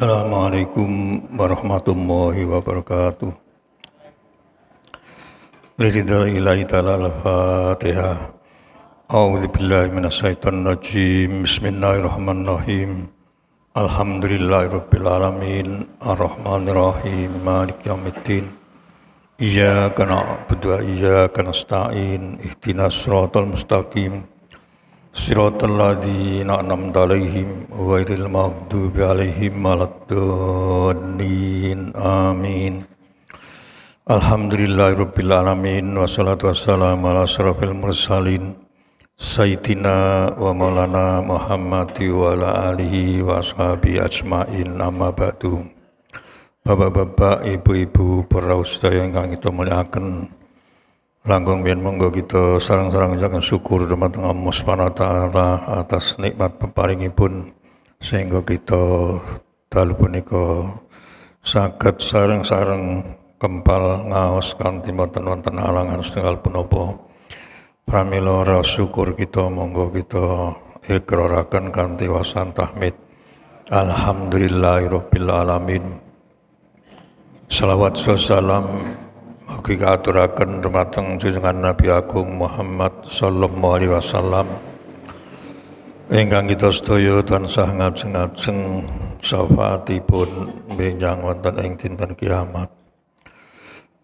Assalamualaikum warahmatullahi wabarakatuh. Liridha ilahi ta'ala al-Fatiha. A'udhu billahi minasyaitan rajim. Bismillahirrahmanirrahim. Alhamdulillahi rabbil alamin. Ar-Rahmanirrahim. Malik yamiddin. Iyaka na'budu wa iyaka nasta'in. Ihdinas siratal mustaqim. Siratul ladzina an'amta 'alaihim ghairil maghdubi 'alaihim waladdallin. Amin. Alhamdulillahirabbil alamin wassalatu wassalamu mursalin sayyidina wa maulana Muhammadi wa ala alihi wa ashabi ajmain amma Bapak-bapak, ibu-ibu, para ustaz yang kami muliakan, Langgong biar monggo kita sarang-sarang jangan syukur dumateng Allah Subhanahu taala atas nikmat peparingipun sehingga kita dalu punika saged sarang-sarang kempal ngaos kanthi mboten wonten alangan setunggal punapa. Pramila syukur kita monggo kita ikraraken kanthi wasan tahmid. Alhamdulillahirabbil alamin. Salawat salam Mugi kaaturaken dumateng dengan Nabi Agung Muhammad sallallahu alaihi wasallam ingkang kita sedaya tansah ngajeng-ajeng syafaatipun benjang wonten ing dinten kiamat.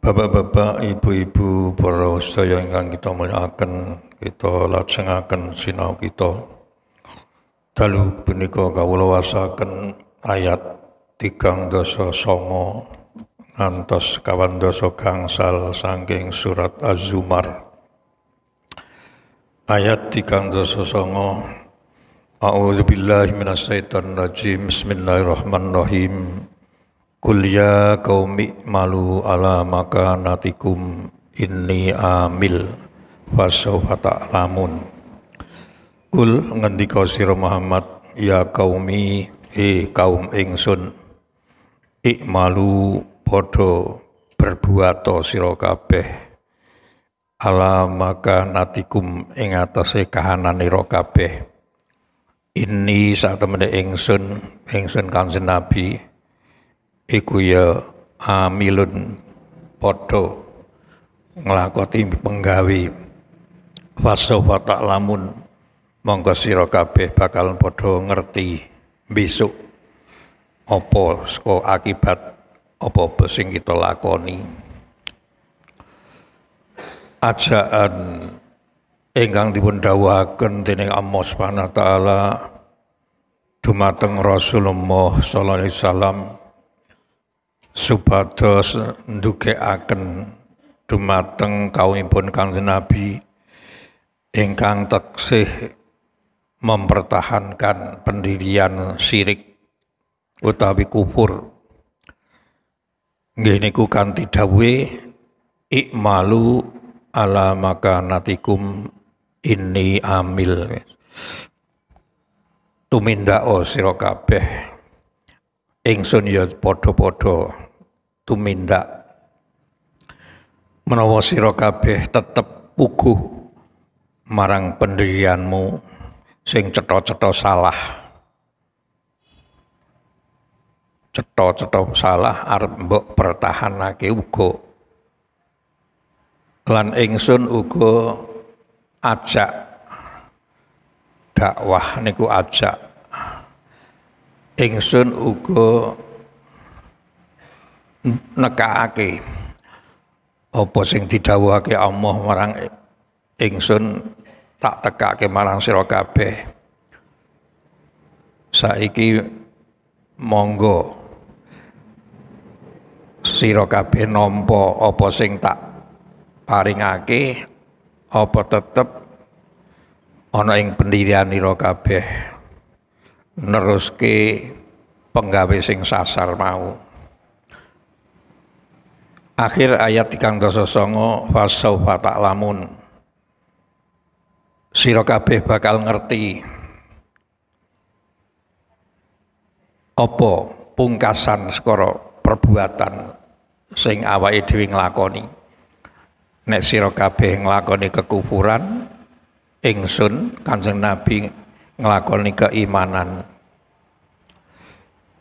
Bapak-bapak, ibu-ibu, para sedaya ingkang kita mulyakaken, kita lajengaken sinau kita. Dalu punika kawula wasaken ayat tigang dasa songo antos kawan doso gangsal sangking surat Az-Zumar ayat tiga doso songo A'udhu billahi minasaitan rajim Bismillahirrahmanirrahim Qul ya qaumi malu ala natikum inni amil fasawfa ta'lamun Kul ngendika sira Muhammad ya kaumi he kaum ingsun malu podo berbuat to sira kabeh ala maka natikum ing atase kahananira kabeh ini saat temene ingsun ingsun kanjeng nabi iku ya amilun podo nglakoti penggawe fasofa ta'lamun monggo sira kabeh bakal padha ngerti besok apa saka akibat apa-apa kita lakoni ajaan ingkang dipun dawuhaken dening Allah Subhanahu taala dumateng Rasulullah sallallahu alaihi wasallam supados ndugekaken dumateng kaumipun Kanjeng Nabi ingkang teksih mempertahankan pendirian syirik utawi kufur Nggih niku kanthi dawuhe ikmalu ala natikum ini amil. Tumindako sira kabeh ingsun ya podo padha tumindak menawa sira kabeh tetep puguh marang pendirianmu sing ceto-ceto salah. cetha-cetha salah arep mbok pertahanake uga lan ingsun uga ajak dakwah niku ajak ingsun uga nekake apa sing didhawuhake Allah marang ingsun tak tekake marang sira kabeh saiki monggo sira kabeh nampa apa sing tak paringake opo tetep ana ing pendirian ira kabeh neruske penggawe sing sasar mau akhir ayat kang dasa sanga fasaufa ta'lamun sira kabeh bakal ngerti opo pungkasan skoro perbuatan sing awake dhewe nglakoni nek sira kabeh nglakoni kekufuran ingsun Kanjeng Nabi nglakoni keimanan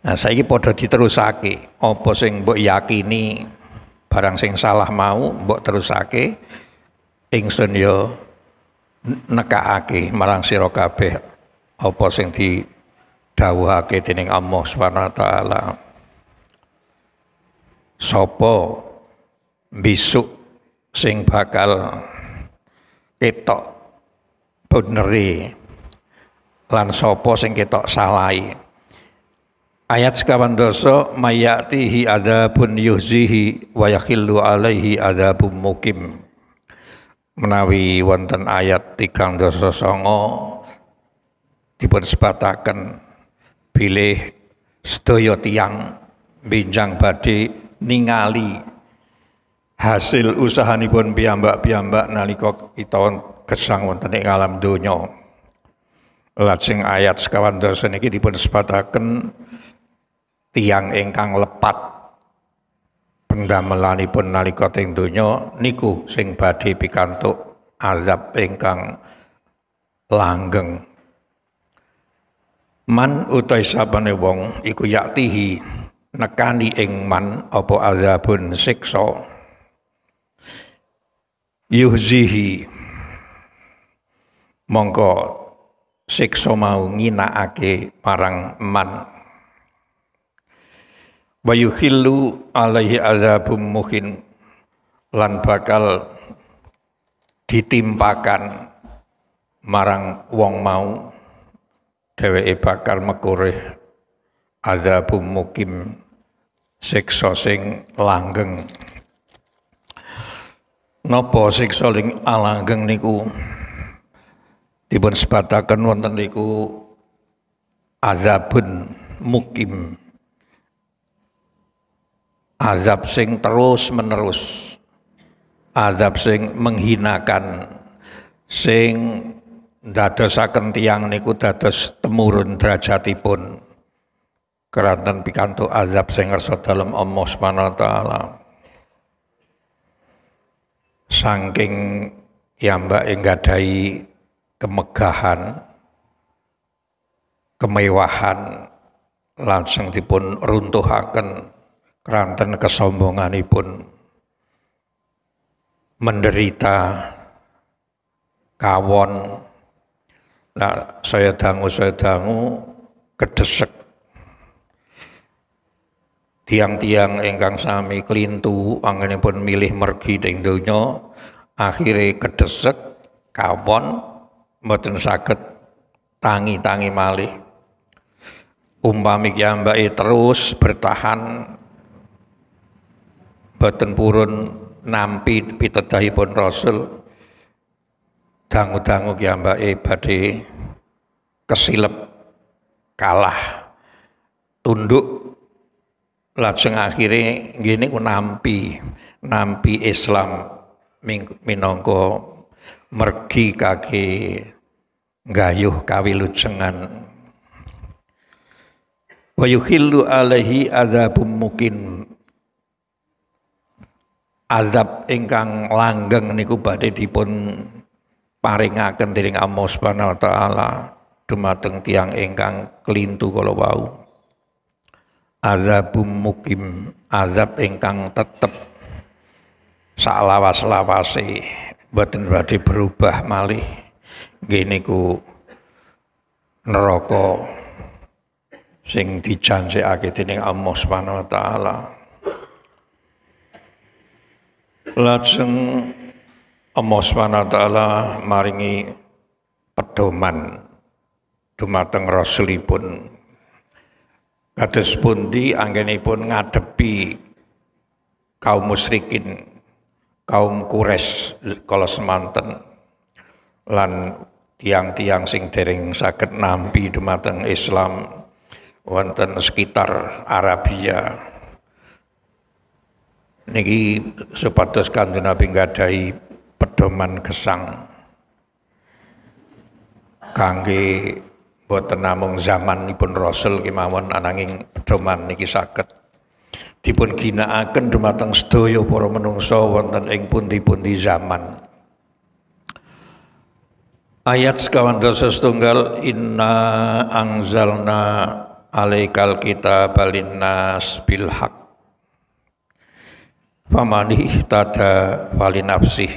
Nah saiki padha diterusake apa sing mbok yakini barang sing salah mau mbok terusake ingsun yo ya nekakake marang sira kabeh apa sing didhawuhake dening Allah Subhanahu wa taala. Sopo bisuk sing bakal ketok beneri lan sopo sing ketok salai ayat sekawan doso mayatihi adzabun yuhzihi wa yakhillu alaihi adzabun mukim menawi wonten ayat tigang doso songo dipun sebataken bilih sedaya tiyang binjang badi ningali hasil usahanipun piyambak-piyambak nalika kita gesang wonten ing alam donya. Lajeng ayat sekawan dosa niki dipun sepataken tiang ingkang lepat pendamelanipun nalika teng donya niku sing badhe pikantuk azab ingkang langgeng man utai sabane wong iku yaktihi nekani ing man apa azabun siksa yuhzihi mongko siksa mau nginakake marang man wa yuhillu alaihi azabun muhin lan bakal ditimpakan marang wong mau dheweke bakal mekurih azabum mukim siksa sing langgeng. no siksa sing langgeng niku dipun sebataken wonten niku azabun mukim. Azab sing terus menerus. Azab sing menghinakan sing dadosaken tiang niku dados temurun derajatipun keranten pikanto azab sing ngerso dalem Allah Subhanahu wa taala saking piyambake nggadahi kemegahan kemewahan langsung dipun runtuhaken keranten kesombonganipun menderita kawon nah, saya dangu saya dangu kedesek tiang-tiang engkang sami angganya pun milih mergi ting dunyo akhirnya kedesek kapon mboten sakit tangi-tangi malih umpami kiambake terus bertahan mboten purun nampi pun Rasul dangu-dangu kiambake badai kesilep kalah tunduk lajeng akhire gini ku nampi nampi Islam minangka mergi kaki gayuh kawilujengan wa yukhillu alaihi azabum mukin azab ingkang langgeng niku badhe dipun paringaken dening Allah Subhanahu wa taala dumateng tiang ingkang kelintu kala wau azabum mukim azab ingkang tetep salawas-lawase boten badhe berubah malih Gini ku neraka sing dijanjekake dening Allah Subhanahu wa taala lajeng Allah Subhanahu wa taala maringi pedoman dumateng rasulipun kados pundi anggenipun ngadepi kaum musyrikin kaum kures kalau semanten lan tiang-tiang sing dereng sakit nampi dumateng Islam wonten sekitar Arabia niki supados kanjeng Nabi nggadahi pedoman gesang kangge boten namung zamanipun Rasul kemawon ananging pedoman niki saged dipun ginakaken dumateng sedaya para menungsa wonten ing pundi-pundi zaman. Ayat sekawan dosa setunggal inna angzalna alaikal kita balinnas bilhaq famani tada falinafsih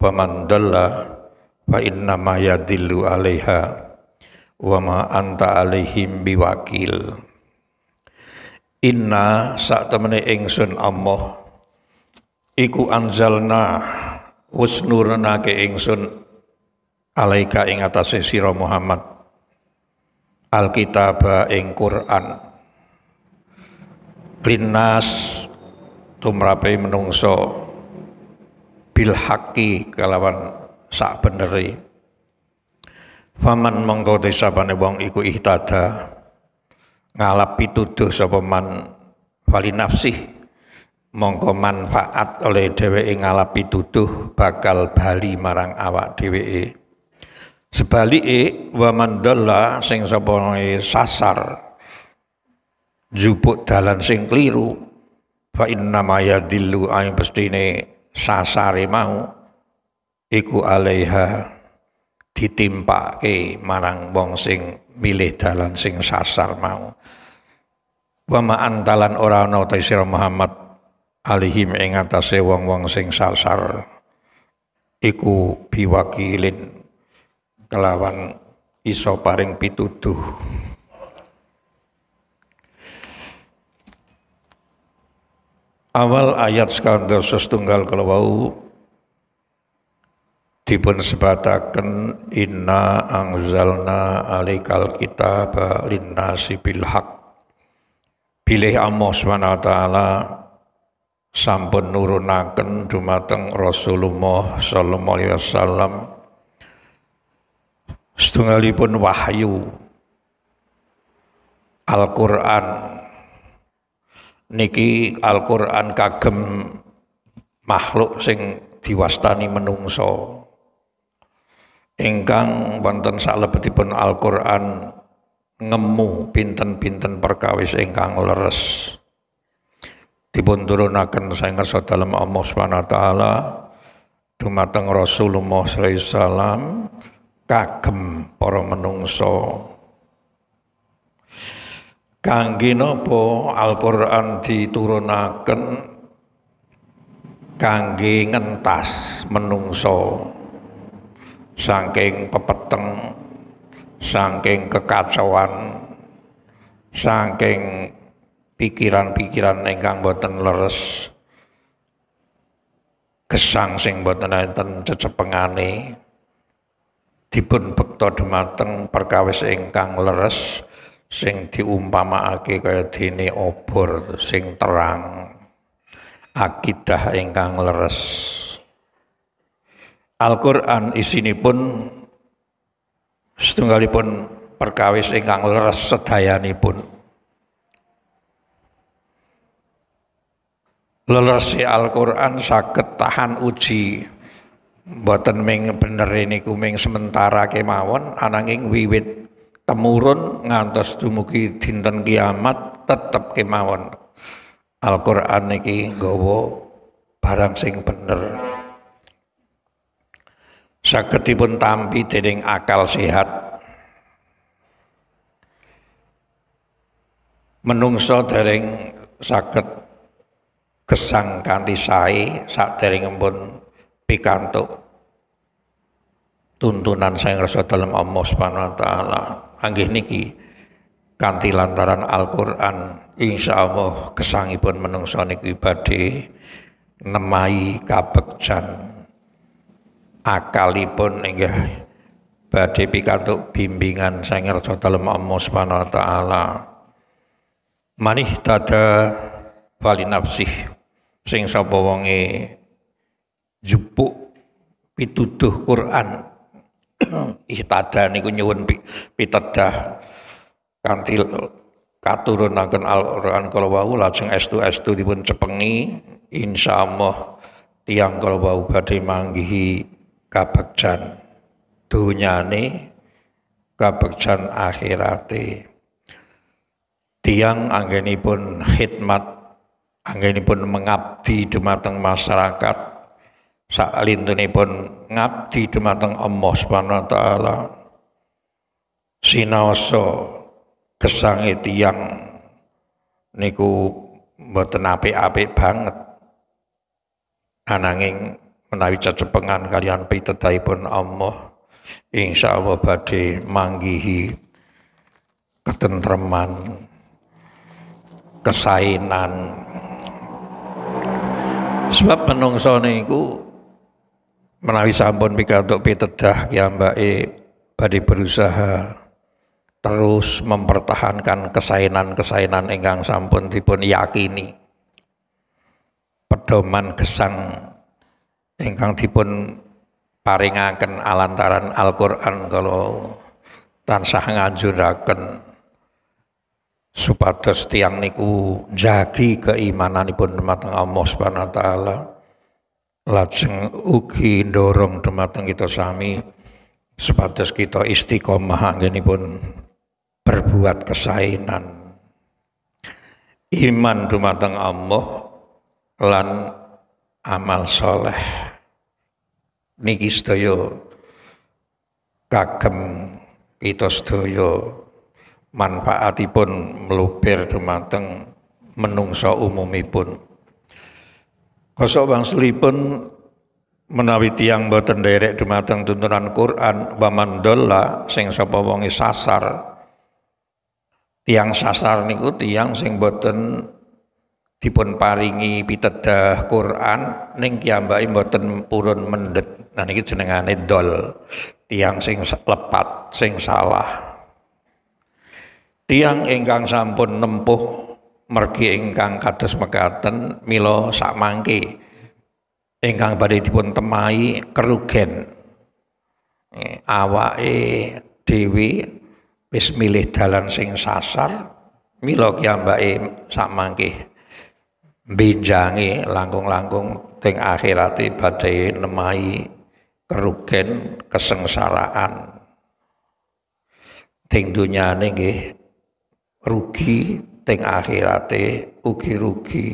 pamandalla wa innama yadillu alaiha wa ma anta alaihim biwakil inna sak temene ingsun Allah iku anzalna wis nurunake ingsun alaika ing atase sira Muhammad alkitaba ing Quran linnas tumrape menungso bil kalawan sak beneri Faman mongko desabane wong iku ihtada ngalap pituduh sapa man fali nafsih mongko manfaat oleh dheweke ngalap pituduh bakal bali marang awak dheweke. Sebalike wa man dhalla sing sapa sasar jupuk dalan sing keliru fa inna ma yadillu ay pestine sasare mau iku alaiha ditimpake marang wong sing milih dalan sing sasar mau wa ma antalan ora ana ta Muhammad alihim ing atase wong-wong sing sasar iku biwakilin kelawan iso paring pituduh awal ayat skandal setunggal kalau dipun sebataken inna angzalna alikal kita linnasi bil hak bilih Allah Subhanahu wa taala sampun nurunaken dumateng Rasulullah sallallahu alaihi wasallam setunggalipun wahyu Al-Qur'an niki Al-Qur'an kagem makhluk sing diwastani menungso ingkang wonten salebetipun Al-Qur'an ngemu pinten-pinten perkawis ingkang leres dipun saya sangersa dalam Allah Subhanahu wa taala dumateng Rasulullah sallallahu alaihi kagem para menungso kangge napa Al-Qur'an diturunaken kangge ngentas menungso saking pepeteng saking kekacauan saking pikiran-pikiran ingkang boten leres gesang sing boten enten cecepengane dipun bekta dumateng perkawis ingkang leres sing diumpamakake kaya dene obor sing terang akidah ingkang leres Al-Qur'an pun setunggalipun perkawis ingkang leres pun Lelesi Al-Qur'an saged tahan uji boten ming bener ini ming sementara kemawon ananging wiwit temurun ngantos dumugi dinten kiamat tetep kemawon Al-Qur'an niki gowo barang sing bener sagedipun tampi dening akal sehat menungso dereng saged gesang saat sae saderengipun pikantuk tuntunan saya ngerasa dalam Allah Subhanahu wa taala. Anggih niki kanti lantaran Al-Qur'an kesang gesangipun menungso niki badhe nemai kabegjan akalipun inggih badhe pikantuk bimbingan sangersa dalem Allah Subhanahu wa taala. Manih tada bali nafsih sing sapa wonge jupuk pituduh Quran ihtada niku nyuwun pitedah kanthi katurunaken Al-Qur'an kala wau lajeng estu-estu dipun cepengi insyaallah tiang kala wau badhe manggihi kabegjan dunyane kabegjan akhirate tiang anggenipun khidmat anggenipun mengabdi dumateng masyarakat salintunipun ngabdi dumateng Allah Subhanahu wa taala sinaosa gesange tiang, niku mboten apik-apik banget ananging menawi cepengan kalian pitedaipun Allah insya Allah badhe manggihi ketentraman kesainan sebab menungso niku menawi sampun pikantuk pitedah kiambake ya badhe berusaha terus mempertahankan kesainan-kesainan ingkang sampun dipun yakini pedoman gesang ingkang dipun paringaken alantaran Al-Qur'an kalau tansah nganjuraken supados tiang niku jagi keimananipun dumateng Allah Subhanahu wa taala lajeng ugi dorong dumateng kita sami supados kita istiqomah anggenipun berbuat kesainan iman dumateng Allah lan amal soleh niki sedaya kagem kita sedaya manfaatipun melubir dumateng menungsa umumipun Kosok wangsulipun menawi tiang boten derek dumateng tuntunan Quran wa mandolla sing sapa wonge sasar tiang sasar niku tiang sing boten dipun paringi pitedah Quran ning kiambake mboten purun mendhet. Nah niki jenengane dol. Tiang sing lepat, sing salah. Tiang ingkang sampun nempuh mergi ingkang kados mekaten mila mangke, ingkang badhe dipun temai kerugen eh, awake dhewe wis milih dalan sing sasar mila sak mangke binjangi langkung-langkung teng akhirati badai nemai kerugen kesengsaraan ting dunia nggih rugi teng akhirati ugi rugi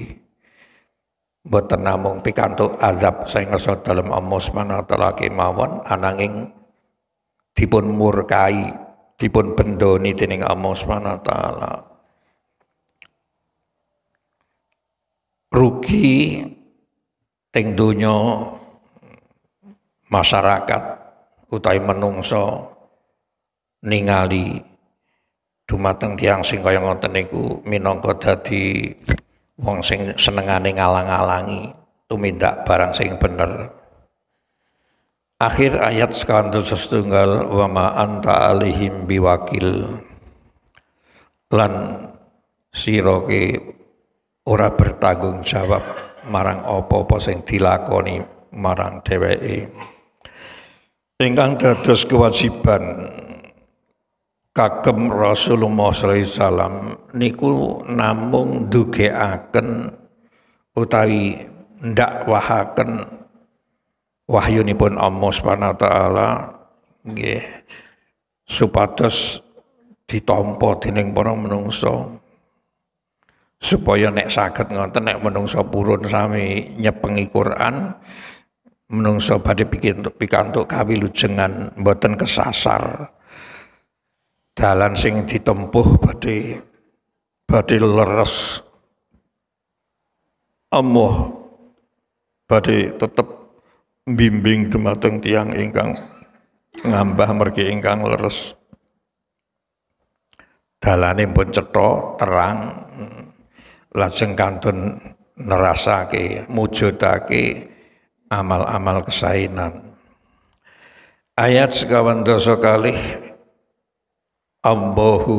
boten namung pikantuk azab saya ngersa dalam Amos mana wa taala ananging dipun murkai dipun bendoni dening Allah Subhanahu wa taala rugi teng dunyo masyarakat utai menungso ningali dumateng tiang sing kaya ngoten niku minangka dadi wong sing senengane ngalang-alangi tumindak barang sing bener. Akhir ayat skandus setunggal wa ma anta alihim biwakil lan siroke ora bertanggung jawab marang apa-apa sing dilakoni marang dheweke. Ingkang dados kewajiban kagem Rasulullah sallallahu wasallam niku namung dugeaken utawi ndak wahyunipun Allah Subhanahu wa taala nggih supados ditampa dening para menungsa supaya nek sakit ngonten, nek menungso purun sami nyepengi Quran menungso badhe pikantuk pikantuk kawilujengan mboten kesasar dalan sing ditempuh badhe badhe leres amoh badhe tetep bimbing dumateng tiang ingkang ngambah mergi ingkang leres dalane pun cetha terang lajeng kantun nerasake mujudake amal-amal kesainan ayat sekawan dosa kalih Allahu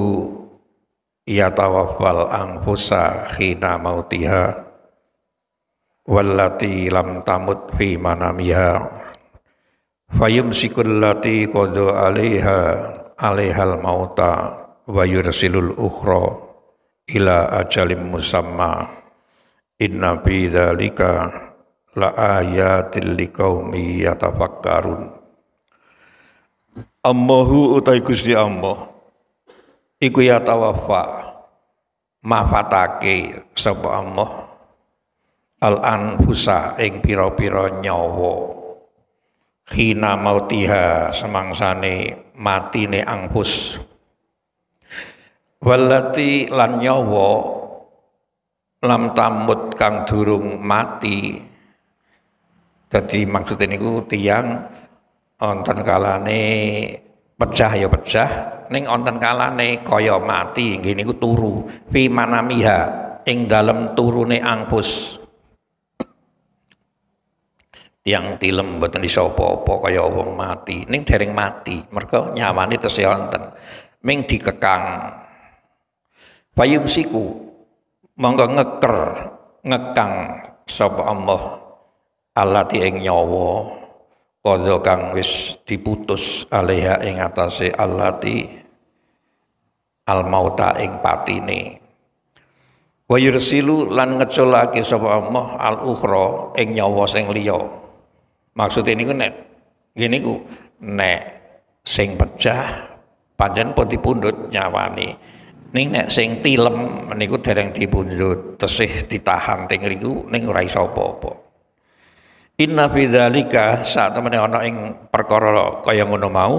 tawafal angfusa khina mautiha wallati lam tamut fi manamiha fayum sikullati kodo alaiha alaihal mauta wa yursilul ukhroh ila ajalim musamma inna fi dzalika la ayatil liqaumi yatafakkarun Allahu utai Gusti Allah iku ya tawaffa mafatake sapa Allah al anfusa ing pira-pira nyawa khina mautiha semangsane matine angfus walati lan nyawa lam tamut kang durung mati jadi maksudnya niku tiang onten kalane pecah ya pecah Neng onten kalane koyo mati Gini ku turu fi manamiha ing dalam turune angpus tiang tilem mboten iso sopo apa kaya wong mati ning dereng mati nyaman itu si onten ming dikekang siku monggo ngeker ngekang sapa Allah alati ing nyawa kodho kang wis diputus alaiha ing atase alati al mauta ing patine wa yursilu lan ngeculake sapa Allah al ukhra ing nyawa sing liya maksud ini niku nek ngene ku nek sing pecah panjen pun dipundhut nyawani ning nek sing tilem niku dereng dipunjut, tesih ditahan teng riku ning ora iso apa-apa inna fi dzalika sak temene ana ing perkara kaya ngono mau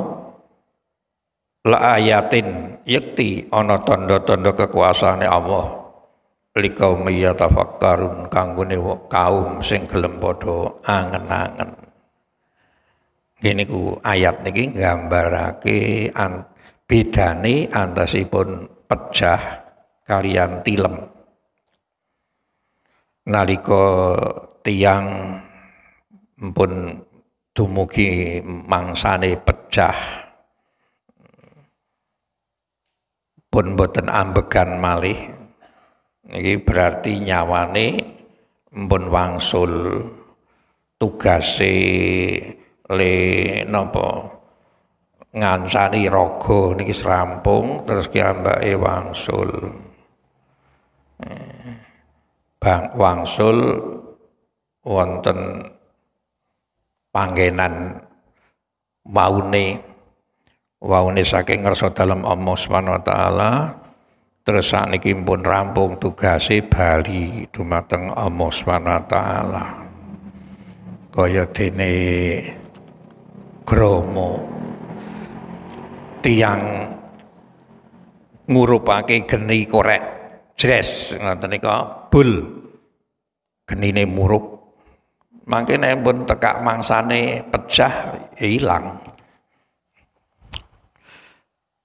la ayatin yakti ana tanda-tanda kekuasaane Allah liqaum yatafakkarun kanggone kaum sing gelem padha angen-angen Ini ku ayat niki gambarake an, bedane antasipun pecah kalian tilem nalika tiang pun dumugi mangsane pecah pun boten ambegan malih ini berarti nyawane pun wangsul tugasi le napa ngansani rogo niki serampung terus ki E wangsul. Bang wangsul wonten panggenan waune waune saking ngersa dalam Allah Subhanahu wa taala terus niki pun rampung tugase bali dumateng Allah Subhanahu wa taala kaya dene Kromo tiyang ngurupake geni korek jres ngoten nika bul genine murup mangke nek pun tekak mangsane pecah hilang.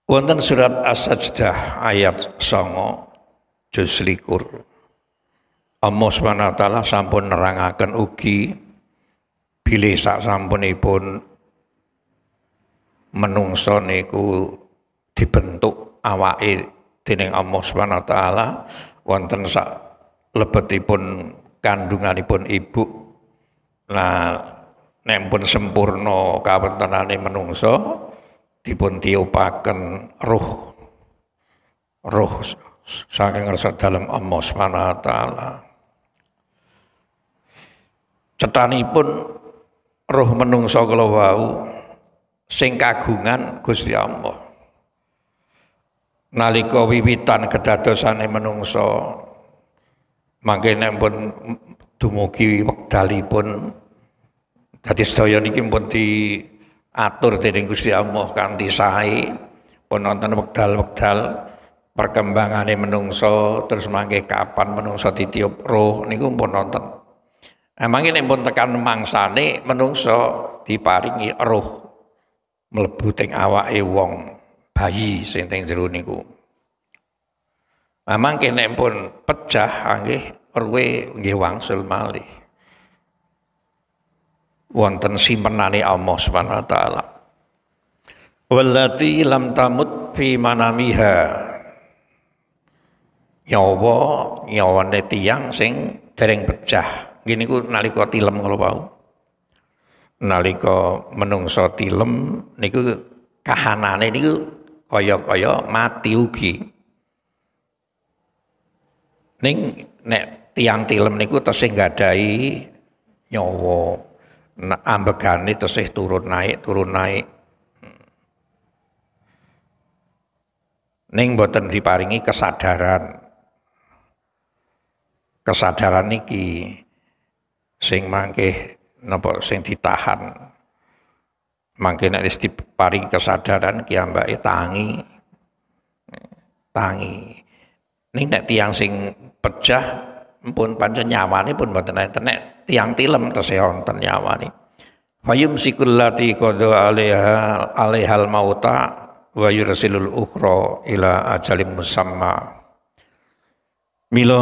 wonten surat as-sajdah ayat 9 juz likur Allah Subhanahu wa taala sampun nerangaken ugi bilih sak sampunipun menungso niku dibentuk awake dening Allah Subhanahu wa taala wonten sak lebetipun kandunganipun ibu nah nek pun sempurna kawentenane menungso dipun tiupaken roh roh saking rasa dalam Allah Subhanahu wa taala cetanipun roh menungso kala wau sing kagungan Gusti Allah nalika wiwitan kedadosane menungso mangke nek pun dumugi wekdalipun dadi sedaya niki pun diatur dening Gusti Allah kanthi sae pun wonten wekdal-wekdal perkembangane menungso terus mangke kapan menungso ditiup roh niku pun wonten. Nah, mangke pun tekan mangsane menungso diparingi roh mlebu teng awake wong bayi sing teng jero niku. Mamang nah, kene pun pecah nggih urwe nggih wangsul malih. Wonten simpenane Allah Subhanahu wa taala. Wallati lam tamut fi manamiha. Nyawa nyawane tiyang sing dereng pecah. Gini ku nalika tilem kalau bau nalika menungso tilem niku kahanane niku kaya-kaya mati ugi. Ning nek tiang tilem niku tesih nyowo, nyawa. Ambegane tesih turun naik, turun naik. Ning boten diparingi kesadaran. Kesadaran niki sing mangke Nopo sing ditahan mangke nek wis diparingi kesadaran kiambake tangi tangi ning nek tiang sing pecah pun pancen nyawane pun mboten enten nek tiang tilem tese wonten nyawane fayum lati qadha alaiha alaihal mauta wa yursilul ukhra ila ajalim musamma Milo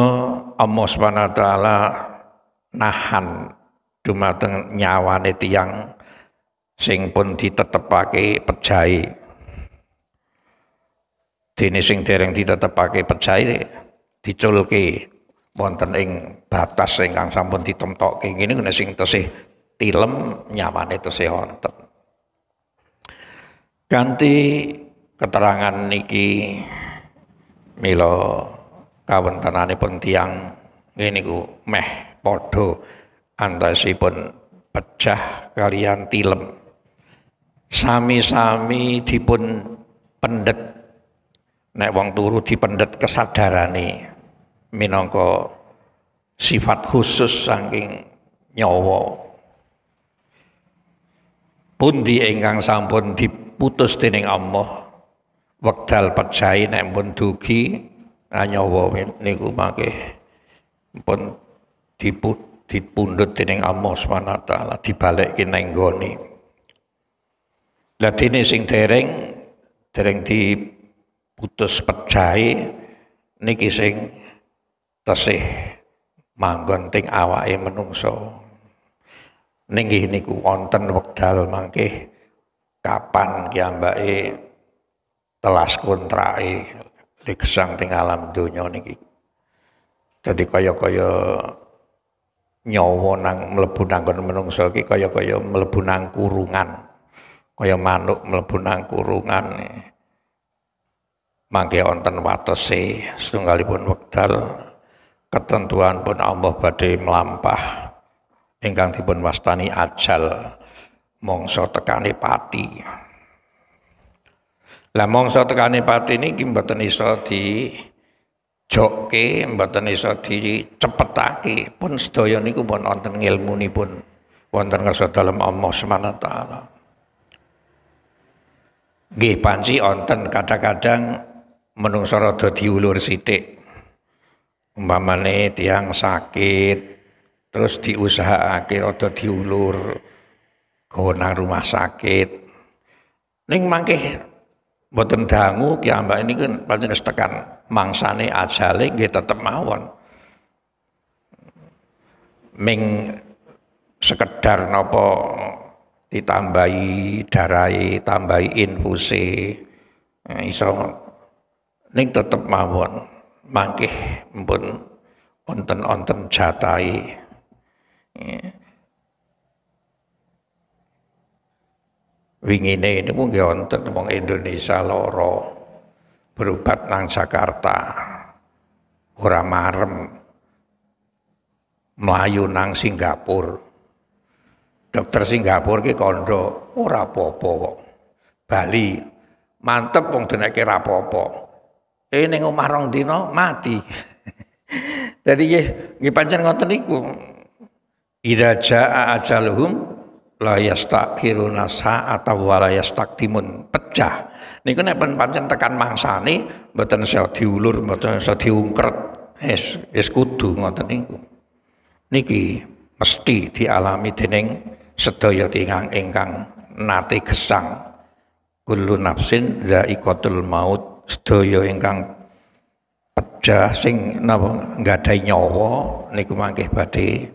Allah Subhanahu wa nahan dumateng nyawane tiang sing pun ditetepake pejai dene sing dereng ditetepake pejai diculke wonten ing batas ingkang sampun ditemtokke ngene kena sing tesih tilem nyawane tesih wonten ganti keterangan niki Milo mila kawontenanipun tiyang ngene ku meh padha antasipun pecah kalian tilem sami-sami dipun pendet nek wong turu dipendet kesadarane minangka sifat khusus saking nyawa pundi ingkang sampun diputus dening Allah wekdal pecai nek pun dugi nyawa niku mangke pun diput dipundhut dening Allah Subhanahu wa taala dibalekke nang gone. Lah dene sing dereng dereng diputus percaya niki sing tesih manggon teng awake menungso. Ninggih niku wonten wekdal mangke kapan kiambake telas kontrake legesang teng alam donya niki. Jadi kaya-kaya nyawa nang mlebu nanggon menungsa iki kaya-kaya mlebu nang kurungan. Kaya manuk mlebu nang kurungan. Mangke wonten watese setunggalipun wekdal ketentuan pun Allah badhe melampah ingkang dipun wastani ajal mongso tekanipati pati. Lah mongso tekane pati niki mboten iso di Joke, mboten iso dicepetake pun sedaya niku pun wonten ngilmunipun wonten ngersa dalem Allah Subhanahu wa taala. Nggih panci wonten kadang-kadang menungso rada diulur sithik. Umpamane tiang sakit terus diusahakake rada diulur gona rumah sakit. Ning mangke Boten dangu Ki Mbak ini kan pancen tekan mangsane ajale nggih tetep mawon. Ming sekedar nopo ditambahi darai, tambahi infuse eh, iso ning tetep mawon. Mangkih mpun onten-onten jatai. Iya. Yeah. wingine ini mungkin wonten wong Indonesia loro berobat nang Jakarta ora marem melayu nang Singapura dokter Singapura ki kondo ora apa kok Bali mantep wong denake ora apa-apa eh ning omah rong dina mati Jadi nggih pancen ngoten niku. Idza jaa ajaluhum la yastakhiruna atau wa la pecah niku nek pancen tekan mangsane beten iso diulur beten iso diungkret es es kudu ngoten niku niki mesti dialami dening sedaya tingang ingkang nate gesang kullu nafsin zaiqatul maut sedaya ingkang pecah sing napa nggadahi nyawa niku mangke badhe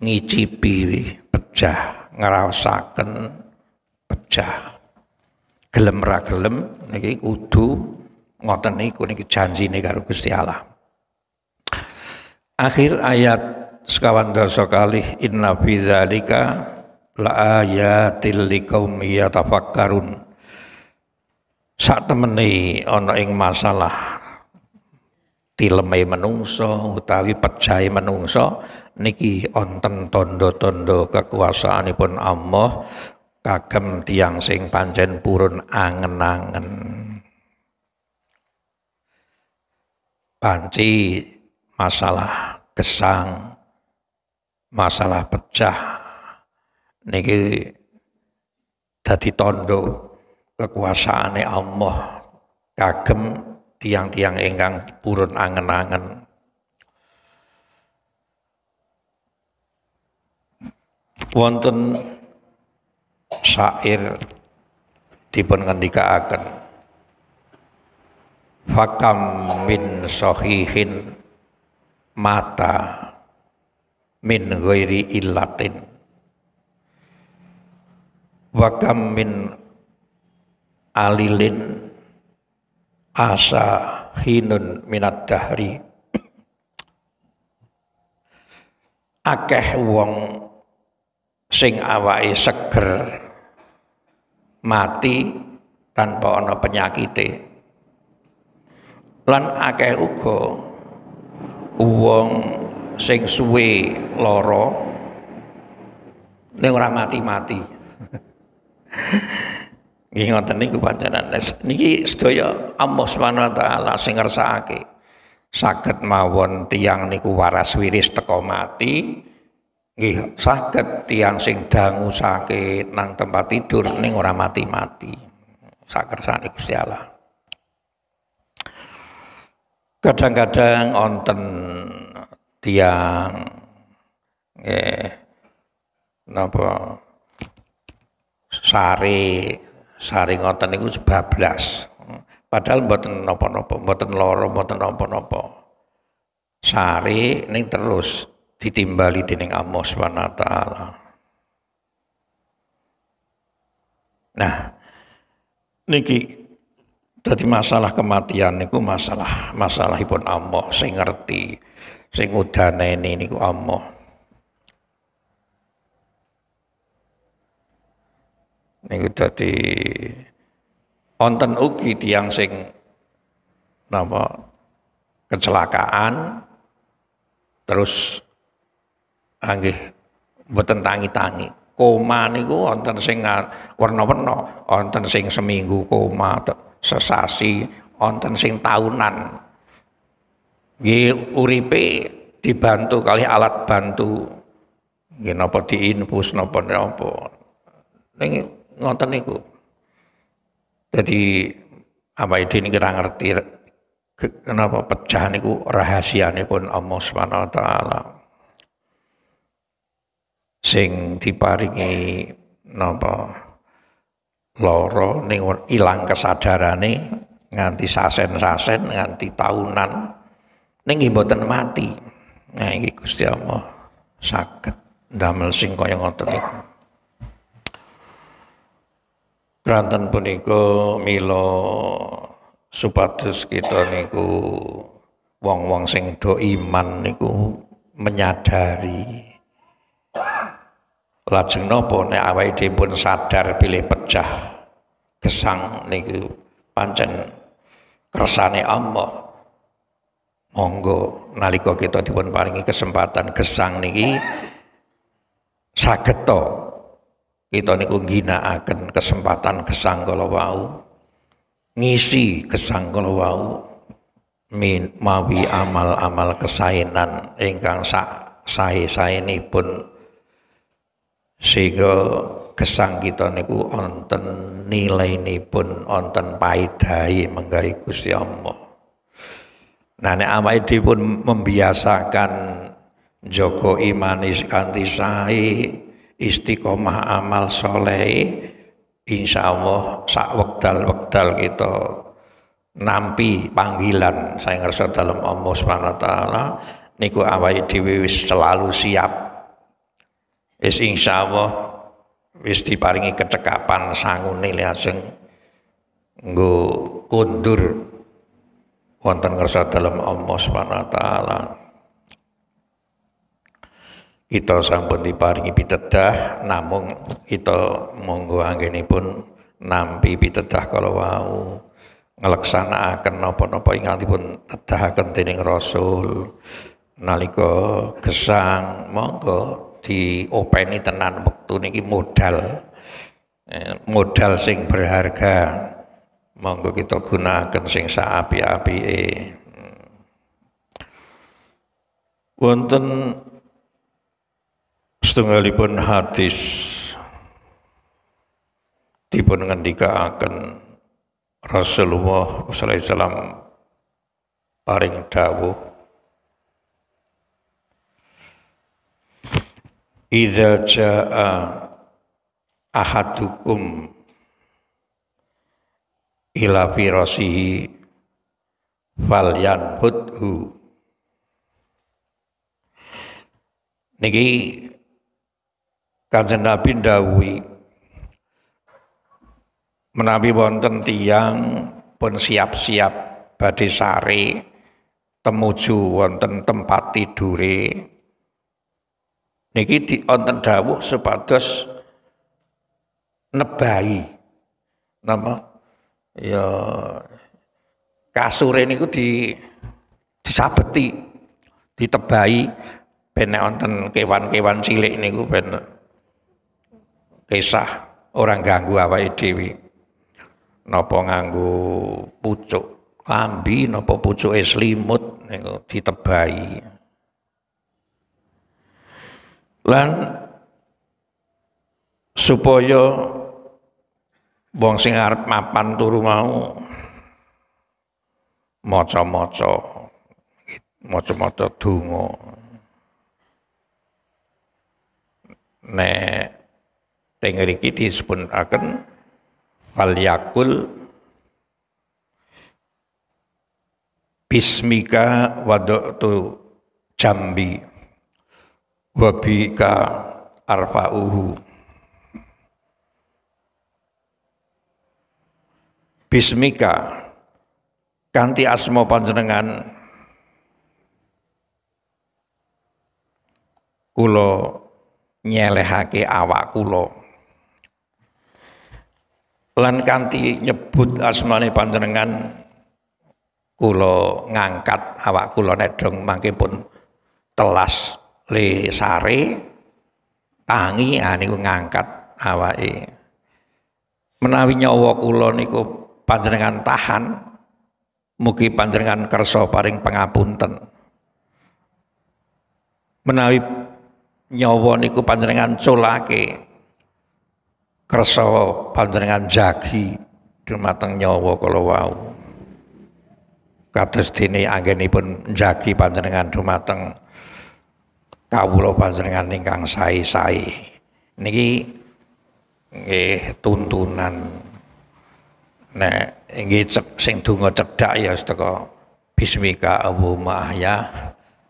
ngicipi pecah ngerasakan pecah gelem ra gelem niki kudu ngoten niku niki janjine karo Gusti Allah akhir ayat sekawan dasa kalih inna fi dzalika la ayatil liqaumi yatafakkarun sak temene ana ing masalah tileme menungso utawi pejai menungso niki onten tondo-tondo kekuasaanipun Allah kagem tiang sing pancen purun angen-angen panci masalah kesang, masalah pecah niki dadi tondo kekuasaane Allah kagem tiang-tiang ingkang purun angen-angen. Wonten syair dipun ngendikaaken. Fakam min sohihin mata min ghairi illatin. Wakam min alilin asa hinun minat dahri akeh wong sing awake seger mati tanpa ana penyakite lan akeh uga wong sing suwe lara ning ora mati-mati Nggih ngoten niku panjenengan. Niki sedaya Allah Subhanahu wa taala sing ngersakake. Saged mawon tiang niku waras wiris teko mati. Nggih saged tiang sing dangu sakit nang tempat tidur ning ora mati-mati. Sakersane Gusti Allah. Kadang-kadang onten tiang eh napa sare sari ngoten niku belas, Padahal mboten napa-napa, mboten lara, mboten napa-napa. Sari ning terus ditimbali dening Allah Subhanahu taala. Nah, niki dadi masalah kematian niku masalah masalahipun Allah sing ngerti, sing udaneni niku Allah. niku dadi wonten ugi tiyang sing napa kecelakaan terus anggih mboten tangi-tangi koma niku wonten sing warna warna wonten sing seminggu koma sesasi wonten sing tahunan nggih uripe dibantu kali alat bantu nggih napa diinfus napa napa ning ngoten niku. Jadi apa ini kita ngerti kenapa pecah niku rahasiane pun Allah Subhanahu wa taala. Sing diparingi napa loro ning ilang kesadarane nganti sasen-sasen nganti tahunan ning mboten mati. Nah iki Gusti Allah saged damel sing kaya ngoten niku. Kranten puniku milo supados kita niku wong-wong sing do iman niku menyadari lajeng nopo nek awake dhewe pun sadar pilih pecah gesang niku pancen kersane Allah monggo nalika kita dipun paringi kesempatan gesang niki saketo kita niku ginakaken kesempatan gesang kala wau ngisi gesang kala wau min mawi amal-amal kesaenan ingkang sak sae-saenipun sehingga gesang kita niku wonten nilainipun wonten paedahe menggawe Gusti Allah. Nah nek amai dipun membiasakan joko imanis kanti sae istiqomah amal soleh insya Allah sak wekdal wekdal kita nampi panggilan saya ngerasa dalam Allah subhanahu wa ta'ala niku awai dewi selalu siap is insya Allah wis diparingi kecekapan sangune lajeng nggo kundur wonten ngerasa dalam Allah subhanahu wa ta'ala kita sampun diparingi pitedah namun kita monggo anggenipun nampi pitedah kala wau ngelaksanakaken napa-napa pun dipun akan dening Rasul nalika gesang monggo diopeni tenan wektu niki modal eh, modal sing berharga monggo kita gunakan sing saapi-apike hmm. wonten setunggalipun hadis dipun ngendikaaken Rasulullah sallallahu alaihi wasallam paring dawuh Idza jaa ahadukum ila firasihi falyanbudhu niki Kanjeng Nabi Dawi menawi wonten tiang pun siap-siap badhe sare temuju wonten tempat tidure niki di wonten dawuh supados nebai napa ya kasure niku di disabeti ditebai ben wonten kewan-kewan cilik niku ben kisah orang ganggu apa dhewe. Nopo nganggu pucuk klambi nopo pucuk eslimut, ditebai. ditebahi. Lan supaya wong sing arep mapan turu mau maca-maca maca-maca donga nek kiti sepun akan falyakul bismika tu jambi wabika arfa'uhu bismika kanti asmo panjenengan kulo nyelehake awak kulo lan kanti nyebut asmane panjenengan kula ngangkat awak kula nedong mangke pun telas le sare tangi ah niku ngangkat awake menawi nyawa kula niku panjenengan tahan mugi panjenengan kersa paring pangapunten menawi nyawa niku panjenengan colake kersa panjenengan jagi dumateng nyawa kala wau kados ageni pun jaki panjenengan dumateng kawula panjenengan ningkang sae-sae niki eh tuntunan nek nggih cek sing donga cedak ya seteka bismika Abu ahya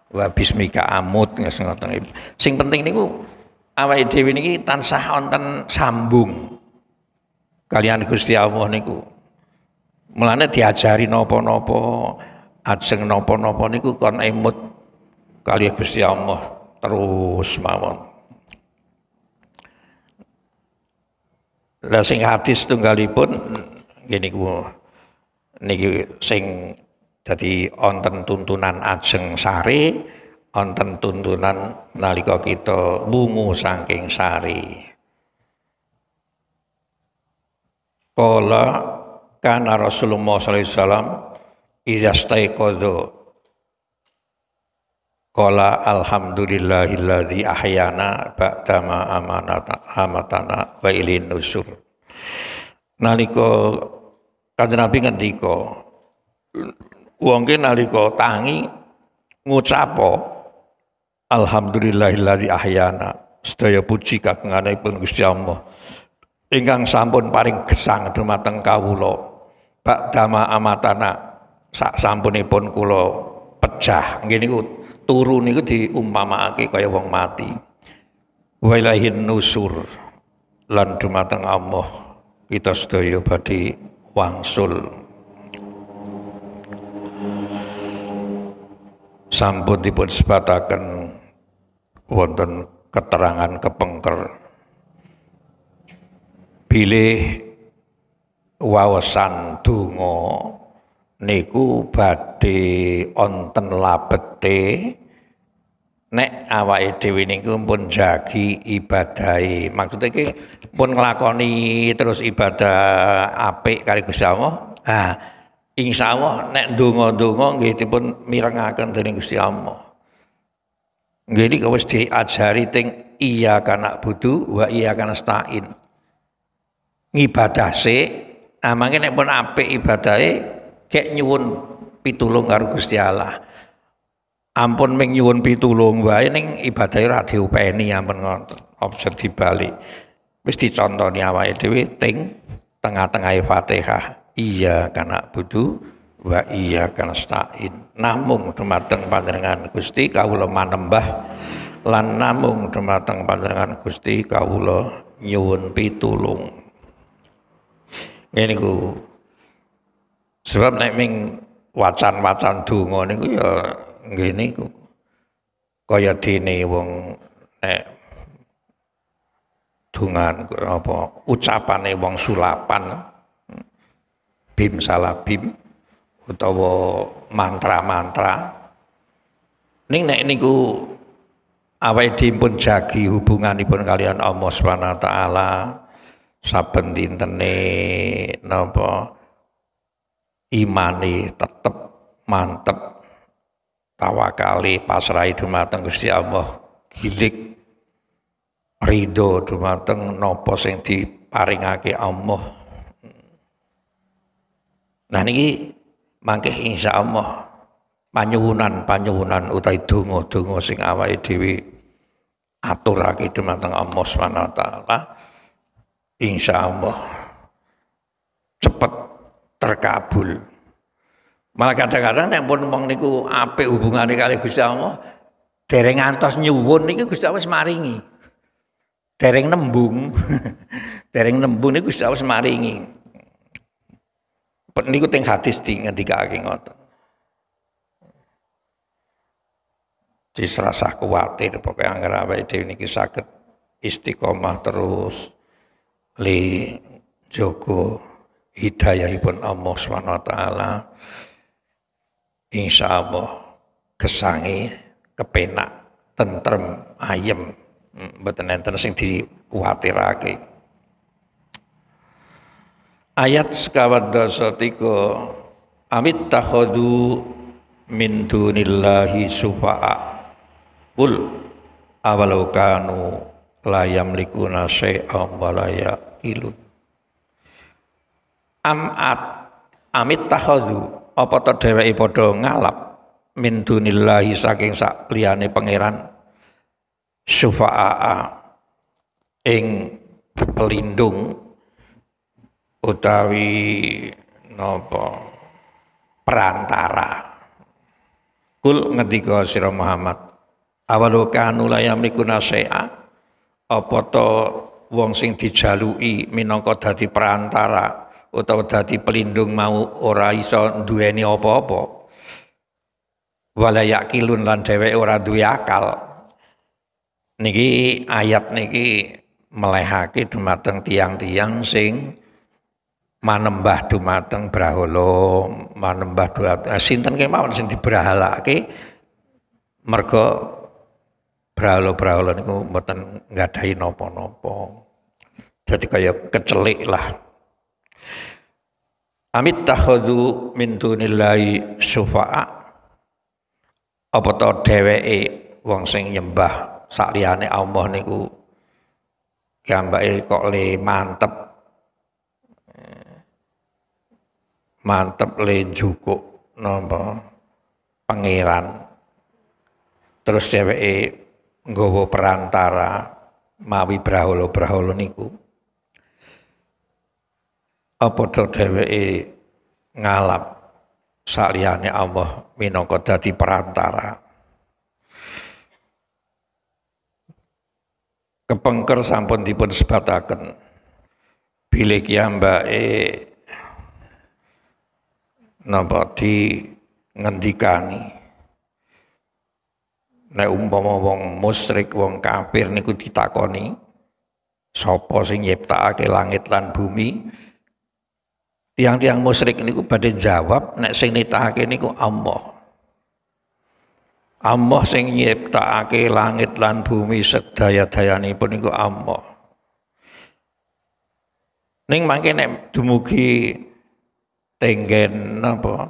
wa bismika amut sing penting niku awake dhewe niki tansah wonten sambung kalian Gusti Allah niku. Mulane diajari napa-napa, ajeng napa-napa niku kon emut kali Gusti Allah terus mawon. Lah sing hadis tunggalipun ngene ku niki sing dadi onten tuntunan ajeng sare wonten tuntunan nalika kita bungu saking sari. Kala kana Rasulullah sallallahu alaihi wasallam idza staiqadha Kala alhamdulillahilladzi ahyana ma amanata amatana wa ilin nusur. Nalika Kanjeng Nabi ngendika wong ki nalika tangi ngucapo Alhamdulillahilladzi ahyana. Sedaya puji kagunganipun Gusti Allah. Ingkang sampun paring gesang dumateng kawula. Dama amatana sak sampunipun kula pecah. Nggih niku turu niku diumpamaake kaya wong mati. Wailahin nusur lan dumateng Allah kita sedaya badhe wangsul. Sampun dipun sebataken wonten keterangan kepengker pilih wawasan dungo niku badhe onten labete nek awake dhewe niku pun jagi ibadai. Maksudnya iki pun nglakoni terus ibadah apik kali Gusti Allah ah insyaallah nek donga-donga nggih dipun mirengaken dening Gusti Allah jadi kau harus diajari teng iya karena butuh, wa iya karena stain. ibadah nah, sik, amange nek pun apik ibadahe kek nyuwun pitulung karo Gusti Allah. Ampun ming nyuwun pitulung wae ibadah itu ora diupeni ampun ngoten. Obser dibalik. Wis dicontoni awake dhewe teng tengah-tengah Fatihah. Iya karena butuh wa iyyaka nasta'in namung dumateng panjenengan Gusti kawula manembah lan namung dumateng panjenengan Gusti kawula nyuwun pitulung ngene ku sebab nek ming wacan-wacan donga niku ya ngene ku kaya dene wong nek dungan apa ucapane wong sulapan bim salah bim utawa mantra-mantra ning nek niku awake dipun jagi hubunganipun kalian Allah Subhanahu wa taala saben dintene napa imane tetep mantep tawakali pasrahi dumateng Gusti Allah gilik ridho dumateng napa sing diparingake Allah nah niki mangke Allah panyuwunan-panyuwunan utai donga-donga sing awake dhewe aturake dumateng Allah Subhanahu wa taala Allah cepet terkabul. Malah kadang-kadang yang pun wong niku apik hubungane kali Gusti Allah, dereng ngantos nyuwun niki Gusti Allah wis maringi. Dereng nembung. dereng nembung niku Gusti Allah wis maringi niku teng hadis di ngotot. ngoten. Disrasah pokoknya pokoke anggar awake ini kisah ke istiqomah terus li hidayah ibu Allah Subhanahu wa taala. Allah kesangi kepenak tentrem ayem mboten di sing lagi. Ayat sekawat dosa tiga Amit takhodu min dunillahi sufa'a Kul awalau kanu layam likuna syai'am walaya ilun Am'at amit takhodu apa to ibadah ngalap min dunillahi saking sak liyane pangeran sufaa ing pelindung utawi nopo perantara kul ngendika sira Muhammad awalu kanu la nasea apa to wong sing dijaluki minangka dadi perantara utawa dadi pelindung mau ora iso duweni apa-apa wala yakilun lan dheweke ora duwe akal niki ayat niki melehake dumateng tiang-tiang sing manembah dumateng brahala manembah dumateng eh, sinten kemawon sing dibrahalake mergo brahala-brahala niku mboten nggadahi napa-napa dadi kaya kecelik lah amit takhudhu min dunillahi syufa'a apa ta dheweke wong sing nyembah sakliyane Allah niku gambake kok le mantep mantep le cukup napa pangeran terus dheweke nggawa perantara mawi brahala-brahala niku apa to dheweke ngalap saliyane Allah minangka dadi perantara kepengker sampun dipun sebataken bilih E napa di ngendikani nek umpama wong musyrik wong kafir niku ditakoni sapa sing nyiptakake langit lan bumi tiang-tiang musyrik niku badhe jawab nek sing nitakake niku Allah Allah sing nyiptakake langit lan bumi sedaya-dayanipun niku Allah ning mangke nek dumugi tenggen apa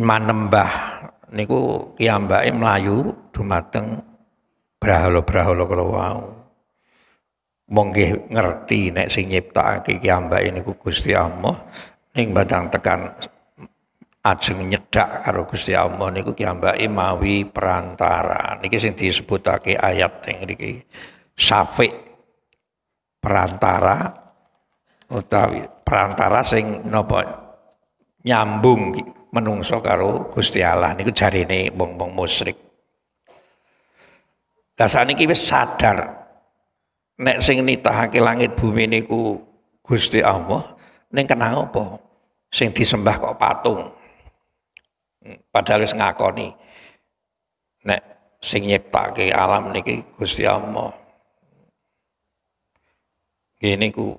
manembah niku kiyambake mlayu dumateng brahala-brahala kala wau. Mongke ngerti nek sing nyiptakake kiyambake niku Gusti Allah ning badang tekan ajeng nyedak karo Gusti Allah niku kiyambake mawi perantara. Niki sing disebutake ayat teng niki Syafiq perantara utawi perantara sing napa nyambung menungso karo Gusti Allah niku jarine wong-wong musyrik. Lah saniki wis sadar nek sing nitahake langit bumi niku Gusti Allah ning kena apa? Sing disembah kok patung. Hmm, padahal wis ngakoni nek sing nyiptake alam niki Gusti Allah. Gini ku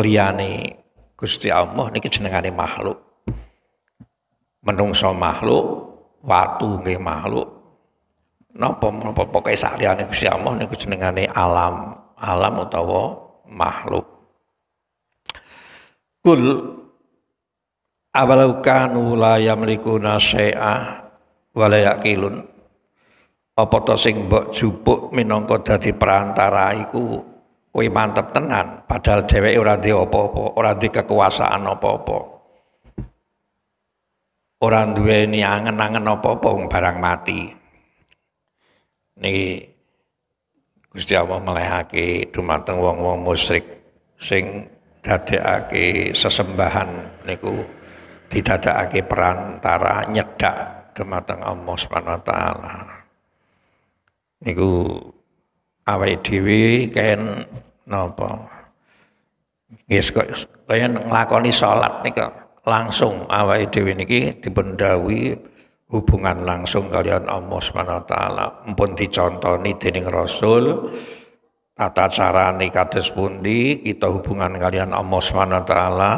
liyane Gusti Allah niki jenengane makhluk menungso makhluk, watu nggih makhluk. Napa menapa pokoke sakliyane Gusti Allah niku jenengane alam, alam utawa makhluk. Kul awalau kanu la yamlikuna syai'a wa la yaqilun. Apa to sing mbok jupuk minangka dadi perantara iku kowe mantep tenan padahal dheweke ora duwe apa-apa, ora duwe kekuasaan apa-apa. Orang dua ini angen-angen apa-apa barang mati. Ini Gusti Allah melehake dumateng wong-wong musyrik sing dadekake sesembahan niku didadekake perantara nyedak dumateng Allah Subhanahu wa taala. Niku awake dhewe ken napa? Yes, kaya nglakoni salat nika langsung awa dewi niki dibendawi hubungan langsung kalian Allah Subhanahu wa taala. nih dicontoni dening Rasul tata carane kados pundi kita hubungan kalian Allah Subhanahu wa taala.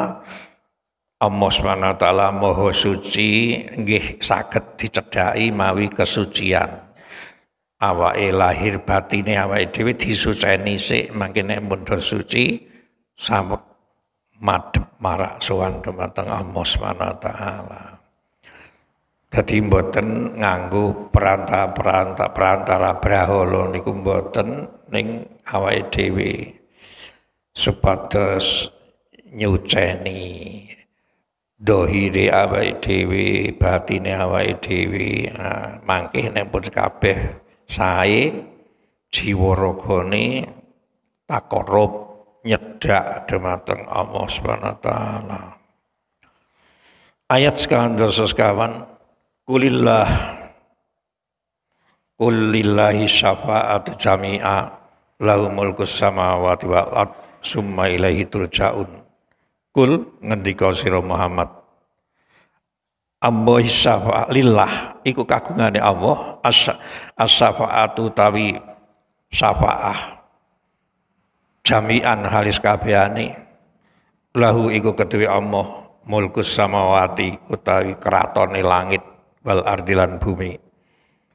Allah Subhanahu wa taala Maha suci nggih saged dicedhaki mawi kesucian. Awake lahir batine awake dhewe disuceni sik makin nek pun suci sampek madhep marak sowan dumateng Allah Subhanahu wa taala. Dadi mboten nganggo perantara-perantara perantara brahala niku mboten ning awake dhewe. Supados nyuceni dohire awake dhewe, batine awake dhewe, nah, mangke nek pun kabeh sae jiwa ragane takorup nyedak demateng Allah Subhanahu wa taala. Ayat sekawan sekawan kulillah kulillahi syafa'at jami'a lahu mulku samawati wa ard summa ilaihi turja'un. Kul ngendika sira Muhammad Ambohi syafa'at lillah iku kagungane Allah as-syafa'atu tawi syafa'ah jami'an halis kabehane lahu iku kedue Allah mulkus samawati utawi keratone langit wal ardilan bumi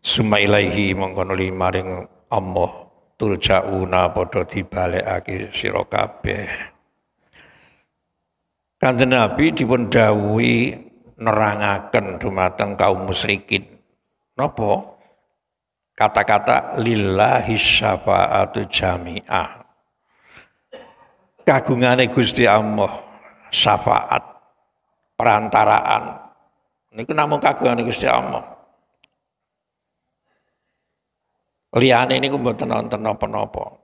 summa ilaihi mongkon maring Allah turjauna padha dibalekake sira kabeh Kanjeng Nabi dipun dawuhi nerangaken dumateng kaum musyrikin napa kata-kata lillahi syafa'atu jami'ah kagungane Gusti Allah syafaat perantaraan niku namung kagungane Gusti Allah liyane niku mboten wonten napa-napa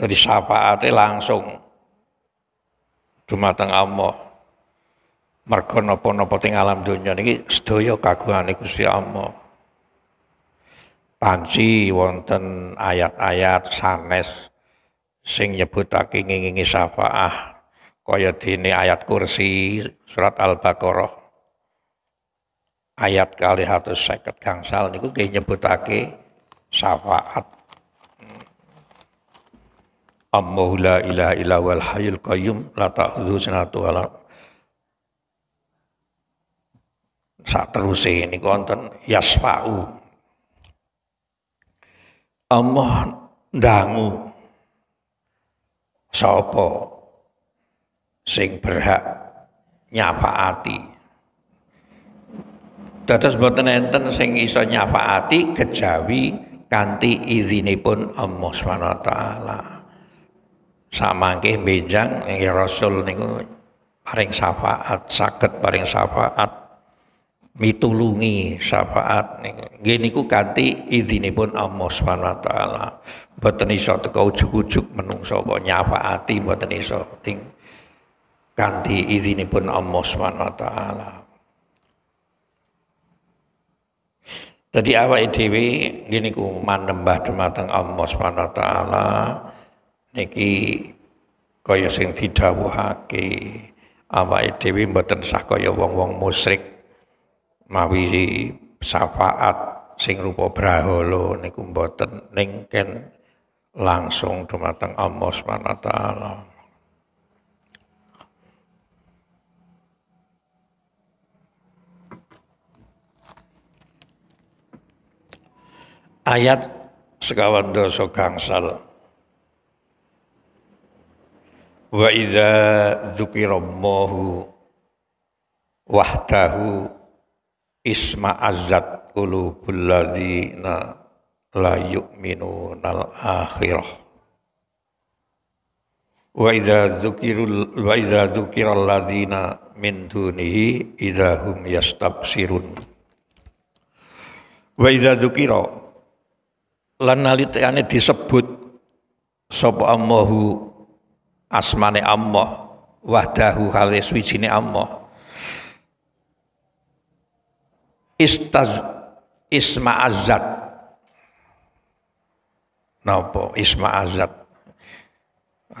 dadi syafaate langsung dumateng Allah mergo napa-napa teng alam donya niki sedaya kagungane Gusti Allah panci wonten ayat-ayat sanes sing nyebutake ngingingi syafaah kaya dene ayat kursi surat Al-Baqarah ayat kali hatu seket gangsal niku nggih nyebutake syafaat Ammahu la ilaha illa wal hayyul qayyum la ta'khudhu sinatu wala sak teruse niku wonten yasfa'u Allah dangu sapa sing berhak nyafaati dados mboten enten sing iso nyafaati kejawi kanthi izinipun Allah Subhanahu wa taala samangke benjang ya rasul niku paring syafaat saged paring syafaat mitulungi syafaat niku nggih niku kanthi izinipun Allah Subhanahu wa taala mboten iso teko ujug-ujug menungso kok nyafaati mboten iso ing kanthi izinipun Allah Subhanahu wa taala. Dadi awake dhewe ngene ku manembah dumateng Allah Subhanahu wa taala niki kaya sing didhawuhake awake dhewe mboten sah kaya wong-wong musyrik mawi syafaat sing rupa brahala niku mboten ning langsung dumateng Allah Subhanahu wa taala. Ayat sekawan dosa gangsal. Wa idza dzukirallahu wahdahu isma azzat qulubul ladzina la yu'minunal akhirah wa idza dzukirul wa idza dzukiral ladzina min dunihi idza hum yastabsirun wa idza dzukira lan nalitane disebut sapa Allahu asmane Allah wahdahu hale swijine Allah istaz isma azat Nopo Isma Azad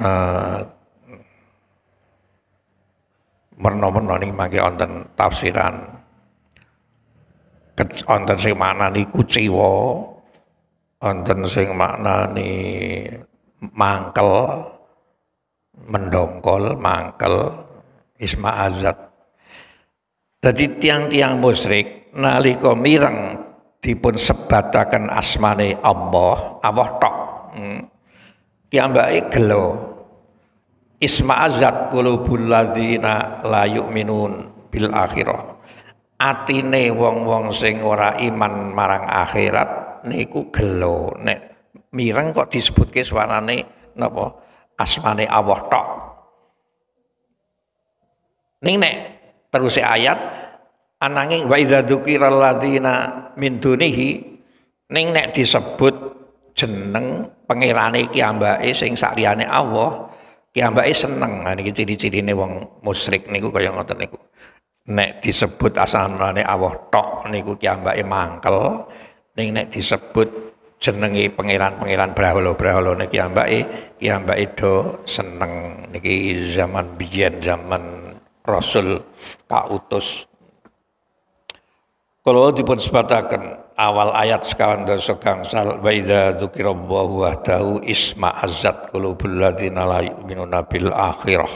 uh, eh, merno-merno ning mangke wonten tafsiran wonten sing maknani kuciwa wonten sing maknani mangkel mendongkol mangkel Isma Azad jadi tiang-tiang musrik nalika mireng dipun sebataken asmane Allah, Allah tok. Hmm. Piyambake gelo. Isma'azat qulubul ladzina la yu'minun bil akhirah. Atine wong-wong sing ora iman marang akhirat niku gelo nek mireng kok disebutke swarane napa asmane Allah tok. Ning nek terus ayat Ananging wa idza dzukira neng min dunihi ning nek disebut jeneng pangerane iki ambake sing sakliyane Allah, ki ambake seneng. Nah niki ciri-cirine wong musyrik niku kaya ngoten niku. Nek disebut asalane Allah tok niku ki ambake mangkel, ning nek disebut jenenge pangeran-pangeran brahala-brahala niki ambake ki ambake do seneng niki zaman biyen zaman Rasul kautus kalau sepatakan awal ayat sekawan dan gangsal wa idza dzukirallahu wahdahu isma azat qulubul bela la yu'minuna bil akhirah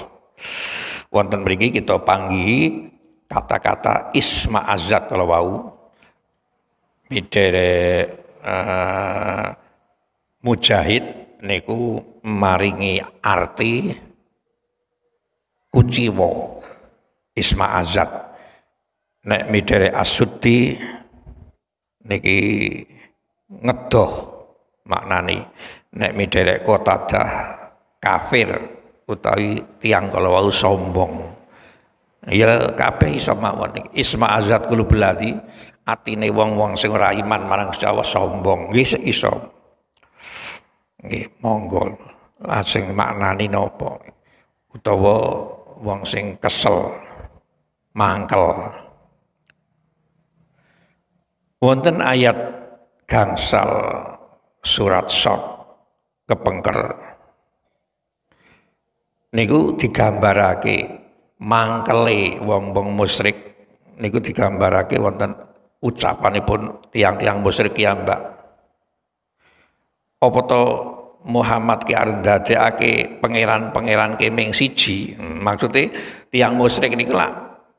wonten mriki kita panggi kata-kata isma azat kalau wau midere uh, mujahid niku maringi arti kuciwo isma azat nek midere asuti niki ngedoh maknani nek midere dah kafir utawi tiang kalau wau sombong ya kabeh iso mawon isma azat kulubul ati atine wong-wong sing ora iman marang Gusti Allah sombong nggih iso nggih monggo asing maknani napa utawa wong sing kesel mangkel wonten ayat gangsal surat sok kepengker niku digambarake mangkele wong-wong musrik. niku digambarake wonten ucapan pun tiang-tiang musrik ya mbak apa to Muhammad ki arep ndadekake pangeran-pangeran ming siji hmm, maksudnya tiang musrik niku lah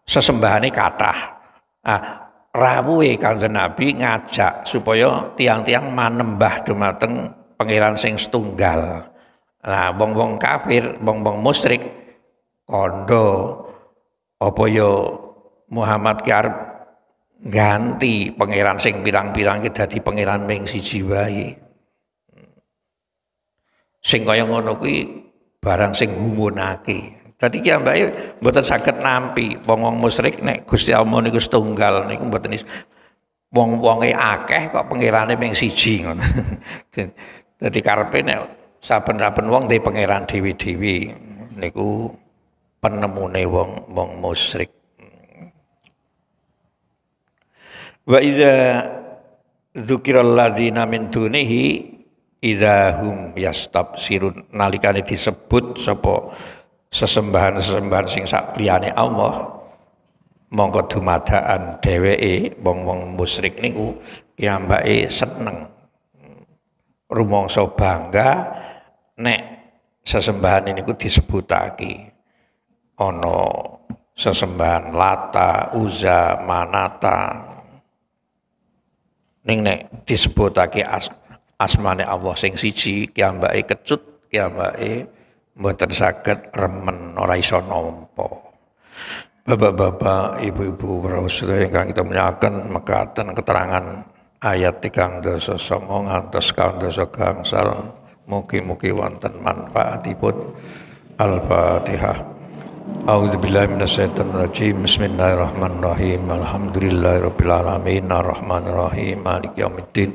sesembahane kathah ah rawuhe Kanjeng Nabi ngajak supaya tiang-tiang manembah dumateng pangeran sing setunggal. Nah, wong-wong kafir, wong-wong musyrik kondo apa ya, Muhammad ki ganti pangeran sing pirang-pirang ki dadi pangeran ming siji wae. Sing kaya ngono kuwi barang sing gumunake berarti kia Mbak buatan sakit nampi wong-wong musrik nek Gusti Allah niku setunggal buatan mboten wong-wonge akeh kok pangerane ming siji ngono. Jadi karpe nek saben-saben wong duwe pangeran dewi-dewi niku penemune wong-wong musyrik. Wa idza dzikiral dinamitunihi min dunihi idza hum sirun, nalikane disebut sapa sesembahan-sesembahan sing sak liyane Allah mongko dumadaan dheweke wong-wong musyrik niku piyambake seneng rumangsa bangga nek sesembahan niku disebutake ono sesembahan Lata, Uza, Manata ning nek disebutake as asmane Allah sing siji piyambake kecut piyambake mboten saged remen ora iso nampa. Bapak-bapak, ibu-ibu para sedaya ingkang kita muliakan mekaten keterangan ayat tiga tigang dasa songo ngantos kandhasa gangsal mugi-mugi wonten manfaatipun. Al-Fatihah. A'udzu billahi minasyaitonir rajim. Bismillahirrahmanirrahim. Alhamdulillahirabbil alamin. Arrahmanirrahim. Maliki yaumiddin.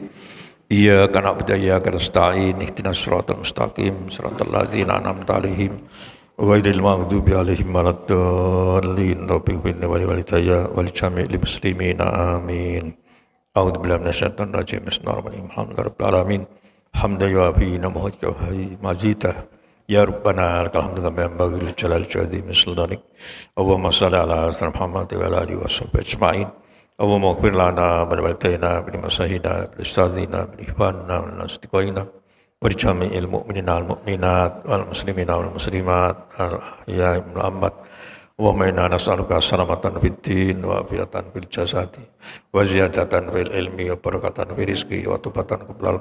Iya karena berdaya karena stain ihdina suratul mustaqim suratul ladzina an'amta alaihim ghairil maghdubi alaihim waladdallin rabbi bin wali walidayya wal jami'il muslimina amin A'udzu billahi minasyaitonir rajim bismillahirrahmanirrahim alhamdulillahi alamin hamdan yuafi ni'mahu majita Ya Rabbana lakal hamdu kama yanbaghi lil jalali wal azim sultanik Allahumma shalli ala sayyidina Muhammad wa ala alihi ajma'in Allah mahu kuil lana pada waktu ini nabi di masa hina beristadi nabi ilmu minal minat al muslimin al muslimat al yai mulamat Allah maha nasar kas salamatan fitin wa fiatan fil jasadi wa ziyadatan fil ilmi wa perkatan fil rizki wa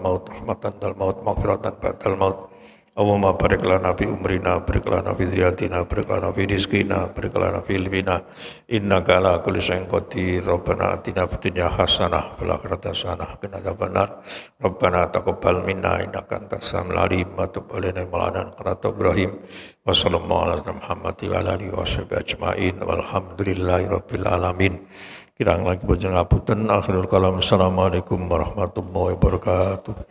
maut rahmatan dal maut makfiratan batal maut Allahumma barik lana fi umrina, barik lana fi dhiyatina, barik lana fi rizkina, barik lana fi ilmina. Innaka ala kulli syai'in qadir. Rabbana atina fid dunya hasanah wa fil akhirati hasanah wa qina adzabannar. Rabbana taqabbal minna innaka antas samiul alim wa tub alaina maulana qiratu Ibrahim. Wa sallallahu ala Muhammad wa alihi alamin. Kirang lagi panjenengan ngapunten akhirul kalam. Assalamualaikum warahmatullahi wabarakatuh.